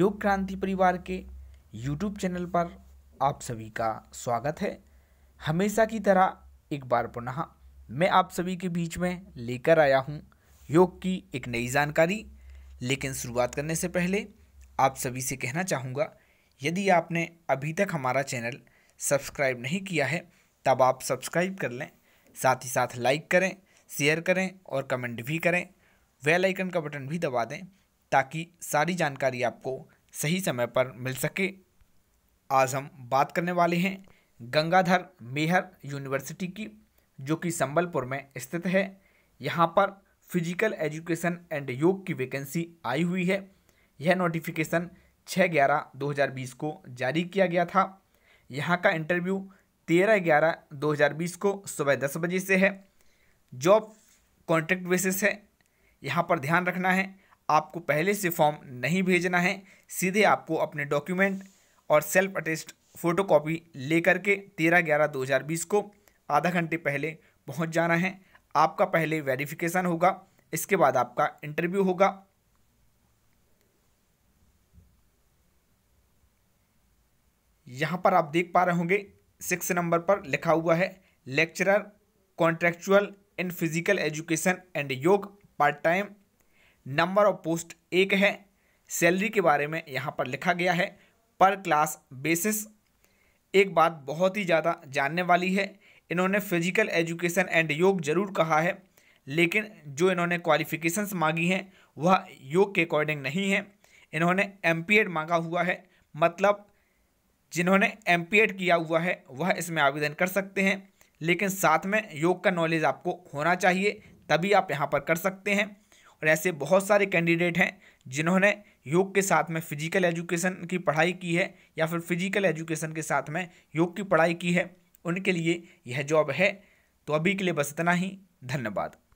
योग क्रांति परिवार के यूट्यूब चैनल पर आप सभी का स्वागत है हमेशा की तरह एक बार पुनः मैं आप सभी के बीच में लेकर आया हूँ योग की एक नई जानकारी लेकिन शुरुआत करने से पहले आप सभी से कहना चाहूँगा यदि आपने अभी तक हमारा चैनल सब्सक्राइब नहीं किया है तब आप सब्सक्राइब कर लें साथ ही साथ लाइक करें शेयर करें और कमेंट भी करें वेल आइकन का बटन भी दबा दें ताकि सारी जानकारी आपको सही समय पर मिल सके आज हम बात करने वाले हैं गंगाधर मेहर यूनिवर्सिटी की जो कि संबलपुर में स्थित है यहाँ पर फिजिकल एजुकेशन एंड योग की वैकेंसी आई हुई है यह नोटिफिकेशन 6 ग्यारह 2020 को जारी किया गया था यहाँ का इंटरव्यू 13 ग्यारह 2020 को सुबह दस बजे से है जॉब कॉन्ट्रैक्ट बेसिस है यहाँ पर ध्यान रखना है आपको पहले से फॉर्म नहीं भेजना है सीधे आपको अपने डॉक्यूमेंट और सेल्फ अटेस्ट फ़ोटोकॉपी लेकर के तेरह ग्यारह दो हज़ार बीस को आधा घंटे पहले पहुंच जाना है आपका पहले वेरिफिकेशन होगा इसके बाद आपका इंटरव्यू होगा यहाँ पर आप देख पा रहे होंगे सिक्स नंबर पर लिखा हुआ है lecturer contractual in physical education and yoga part time number of post एक है सैलरी के बारे में यहाँ पर लिखा गया है पर क्लास बेसिस एक बात बहुत ही ज़्यादा जानने वाली है इन्होंने फिजिकल एजुकेशन एंड योग जरूर कहा है लेकिन जो इन्होंने क्वालिफिकेशंस मांगी हैं वह योग के अकॉर्डिंग नहीं है इन्होंने एम मांगा हुआ है मतलब जिन्होंने एम किया हुआ है वह इसमें आवेदन कर सकते हैं लेकिन साथ में योग का नॉलेज आपको होना चाहिए तभी आप यहाँ पर कर सकते हैं और ऐसे बहुत सारे कैंडिडेट हैं जिन्होंने योग के साथ में फिजिकल एजुकेशन की पढ़ाई की है या फिर फिजिकल एजुकेशन के साथ में योग की पढ़ाई की है उनके लिए यह जॉब है तो अभी के लिए बस इतना ही धन्यवाद